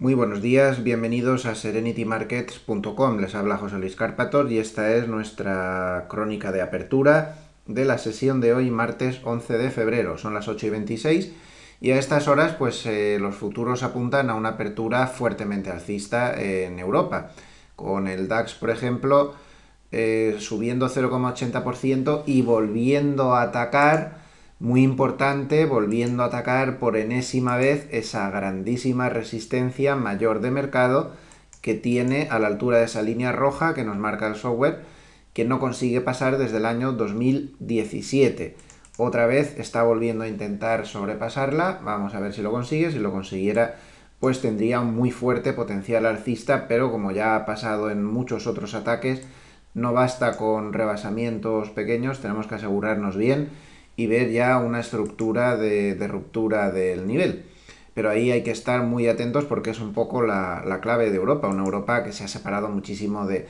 Muy buenos días, bienvenidos a serenitymarkets.com. Les habla José Luis Carpator y esta es nuestra crónica de apertura de la sesión de hoy, martes 11 de febrero. Son las 8 y 26 y a estas horas pues eh, los futuros apuntan a una apertura fuertemente alcista en Europa. Con el DAX, por ejemplo, eh, subiendo 0,80% y volviendo a atacar muy importante, volviendo a atacar por enésima vez esa grandísima resistencia mayor de mercado que tiene a la altura de esa línea roja que nos marca el software, que no consigue pasar desde el año 2017. Otra vez está volviendo a intentar sobrepasarla, vamos a ver si lo consigue, si lo consiguiera pues tendría un muy fuerte potencial alcista, pero como ya ha pasado en muchos otros ataques, no basta con rebasamientos pequeños, tenemos que asegurarnos bien y ver ya una estructura de, ruptura del nivel pero ahí hay que estar muy atentos porque es un poco la, clave de Europa, una Europa que se ha separado muchísimo de,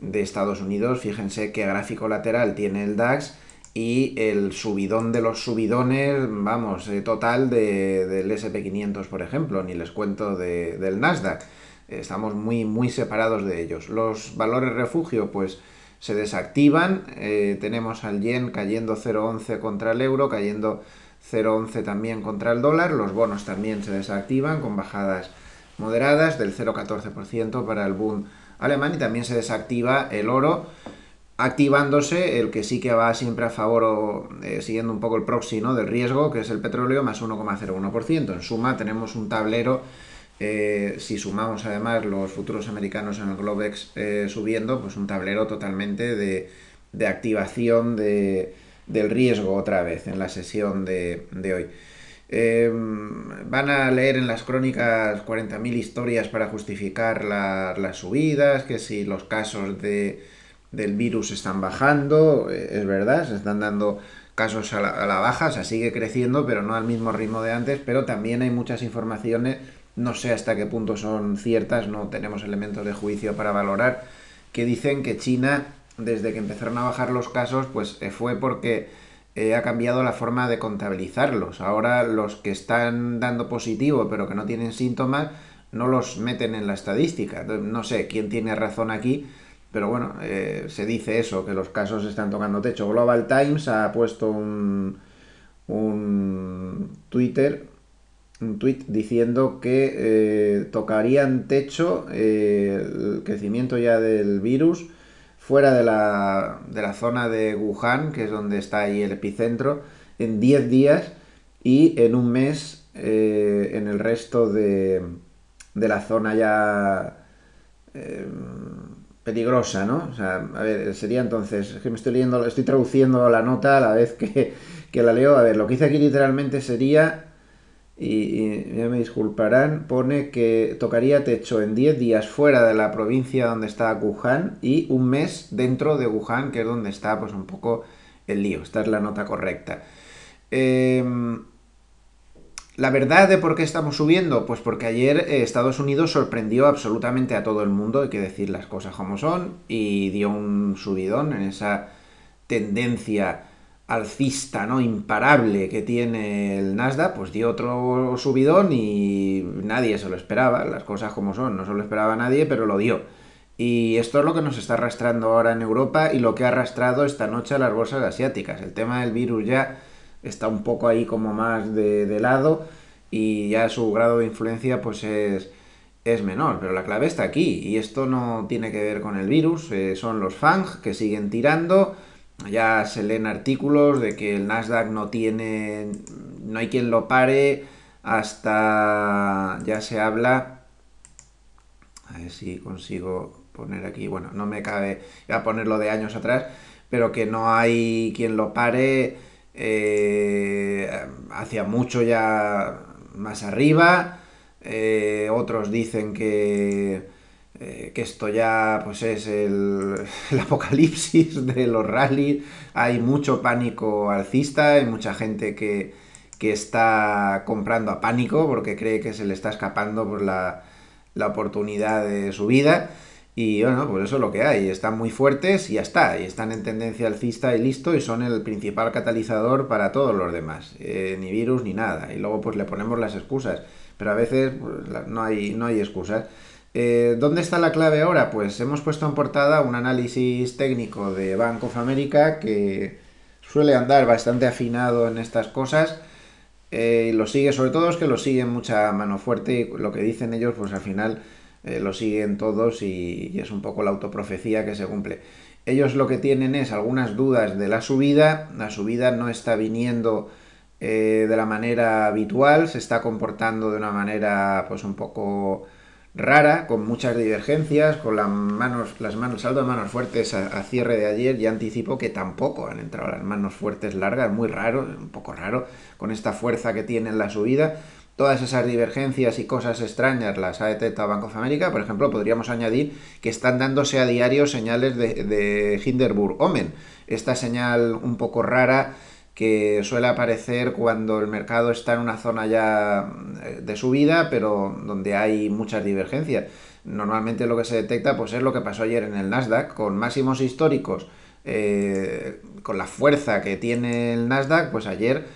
de, Estados Unidos. Fíjense qué gráfico lateral tiene el DAX y el subidón de los subidones, vamos, eh, total del SP500, por ejemplo, ni les cuento de, del Nasdaq. Estamos muy, muy separados de ellos. Los valores refugio, pues se desactivan. Eh, tenemos al yen cayendo 0,11 contra el euro, cayendo 0,11 también contra el dólar. Los bonos también se desactivan con bajadas moderadas del 0,14% para el boom alemán y también se desactiva el oro activándose el que sí que va siempre a favor o eh, siguiendo un poco el proxy del riesgo que es el petróleo más 1,01%. En suma tenemos un tablero eh, si sumamos además los futuros americanos en el Globex eh, subiendo, pues un tablero totalmente de, activación de, del riesgo otra vez en la sesión de, de hoy. Eh, van a leer en las crónicas 40.000 historias para justificar las subidas, que si los casos de, del virus están bajando, es verdad, se están dando casos a la, a la baja, o sea, sigue creciendo, pero no al mismo ritmo de antes, pero también hay muchas informaciones no sé hasta qué punto son ciertas, no tenemos elementos de juicio para valorar, que dicen que China, desde que empezaron a bajar los casos, pues eh, fue porque eh, ha cambiado la forma de contabilizarlos. Ahora los que están dando positivo pero que no tienen síntomas, no los meten en la estadística. No sé quién tiene razón aquí, pero bueno, eh, se dice eso, que los casos están tocando techo. Global Times ha puesto un, un Twitter un tweet diciendo que eh, tocarían techo eh, el crecimiento ya del virus fuera de la, de la, zona de Wuhan, que es donde está ahí el epicentro, en 10 días y en un mes eh, en el resto de, de la zona ya eh, peligrosa, ¿no? O sea, a ver, sería entonces, es que me estoy leyendo, estoy traduciendo la nota a la vez que, que la leo, a ver, lo que hice aquí literalmente sería y, ya me disculparán, pone que tocaría techo en 10 días fuera de la provincia donde está Wuhan y un mes dentro de Wuhan, que es donde está pues un poco el lío. Esta es la nota correcta. Em, la verdad de por qué estamos subiendo, pues porque ayer eh, Estados Unidos sorprendió absolutamente a todo el mundo, hay que decir las cosas como son, y dio un subidón en esa tendencia alcista, ¿no? Imparable que tiene el Nasdaq, pues dio otro subidón y nadie se lo esperaba, las cosas como son, no se lo esperaba nadie, pero lo dio. Y esto es lo que nos está arrastrando ahora en Europa y lo que ha arrastrado esta noche a las bolsas asiáticas. El tema del virus ya está un poco ahí como más de, lado y ya su grado de influencia pues es, es menor, pero la clave está aquí y esto no tiene que ver con el virus, eh, son los FANG que siguen tirando, ya se leen artículos de que el Nasdaq no tiene, no hay quien lo pare, hasta ya se habla, a ver si consigo poner aquí, bueno, no me cabe, voy a ponerlo de años atrás, pero que no hay quien lo pare eh, hacia mucho ya más arriba, eh, otros dicen que eh, que esto ya pues es el, apocalipsis de los rallies, hay mucho pánico alcista, hay mucha gente que, está comprando a pánico porque cree que se le está escapando por la, oportunidad de su vida. Y bueno, pues eso es lo que hay. Están muy fuertes y ya está. Y están en tendencia alcista y listo. Y son el principal catalizador para todos los demás. Eh, ni virus ni nada. Y luego pues le ponemos las excusas. Pero a veces pues, no hay excusas. Eh, ¿Dónde está la clave ahora? Pues hemos puesto en portada un análisis técnico de Bank of America que suele andar bastante afinado en estas cosas. Eh, lo sigue, sobre todo es que lo siguen mucha mano fuerte y lo que dicen ellos, pues al final eh, lo siguen todos y, es un poco la autoprofecía que se cumple. Ellos lo que tienen es algunas dudas de la subida. La subida no está viniendo de la manera habitual, se está comportando de una manera pues un poco rara, con muchas divergencias, con las manos, las manos, saldo de manos fuertes a, cierre de ayer, ya anticipo que tampoco han entrado las manos fuertes largas, muy raro, un poco raro, con esta fuerza que tiene en la subida. Todas esas divergencias y cosas extrañas las ha detectado banco de américa Por ejemplo, podríamos añadir que están dándose a diario señales de, de Hinderburg Omen. Esta señal un poco rara que suele aparecer cuando el mercado está en una zona ya eh, de subida, pero donde hay muchas divergencias. Normalmente lo que se detecta pues, es lo que pasó ayer en el Nasdaq, con máximos históricos, eh, con la fuerza que tiene el Nasdaq, pues ayer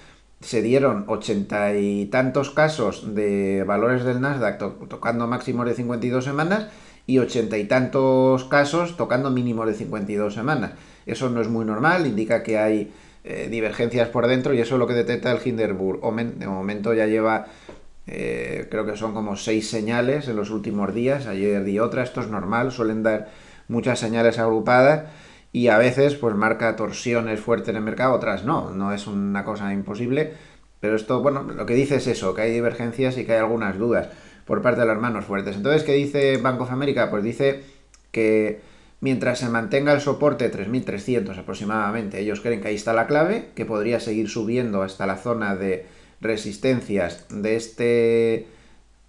se dieron ochenta y tantos casos de valores del Nasdaq tocando máximos de 52 semanas y ochenta y tantos casos tocando mínimos de 52 semanas. Eso no es muy normal, indica que hay eh, divergencias por dentro y eso es lo que detecta el Hinderburg, de momento ya lleva, eh, creo que son como seis señales en los últimos días, ayer di otra, esto es normal, suelen dar muchas señales agrupadas y a veces pues marca torsiones fuertes en el mercado, otras no, no es una cosa imposible, pero esto, bueno, lo que dice es eso, que hay divergencias y que hay algunas dudas por parte de los hermanos fuertes. Entonces, ¿qué dice Bank of America? Pues dice que Mientras se mantenga el soporte 3.300 aproximadamente, ellos creen que ahí está la clave, que podría seguir subiendo hasta la zona de resistencias de este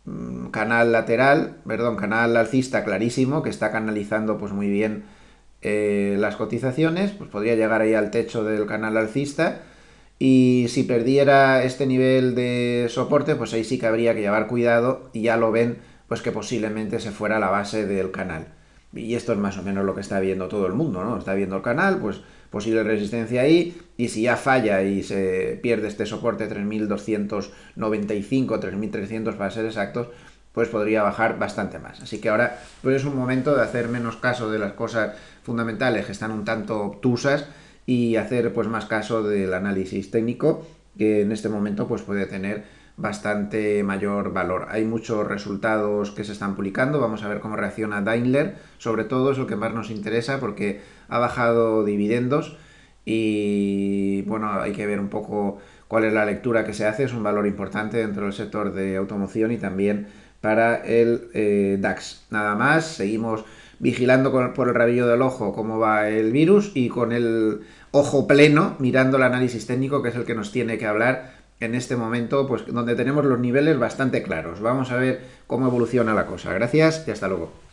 mm, canal lateral, perdón, canal alcista clarísimo, que está canalizando pues muy bien eh, las cotizaciones, pues podría llegar ahí al techo del canal alcista y si perdiera este nivel de soporte, pues ahí sí que habría que llevar cuidado y ya lo ven, pues que posiblemente se fuera la base del canal. Y esto es más o menos lo que está viendo todo el mundo, ¿no? Está viendo el canal, pues posible resistencia ahí, y si ya falla y se pierde este soporte 3295, 3300 para ser exactos, pues podría bajar bastante más. Así que ahora pues es un momento de hacer menos caso de las cosas fundamentales que están un tanto obtusas y hacer pues más caso del análisis técnico que en este momento pues puede tener bastante mayor valor. Hay muchos resultados que se están publicando, vamos a ver cómo reacciona Daimler, sobre todo es lo que más nos interesa porque ha bajado dividendos y bueno, hay que ver un poco cuál es la lectura que se hace, es un valor importante dentro del sector de automoción y también para el eh, DAX. Nada más, seguimos vigilando por el rabillo del ojo cómo va el virus y con el ojo pleno mirando el análisis técnico que es el que nos tiene que hablar en este momento, pues donde tenemos los niveles bastante claros. Vamos a ver cómo evoluciona la cosa. Gracias y hasta luego.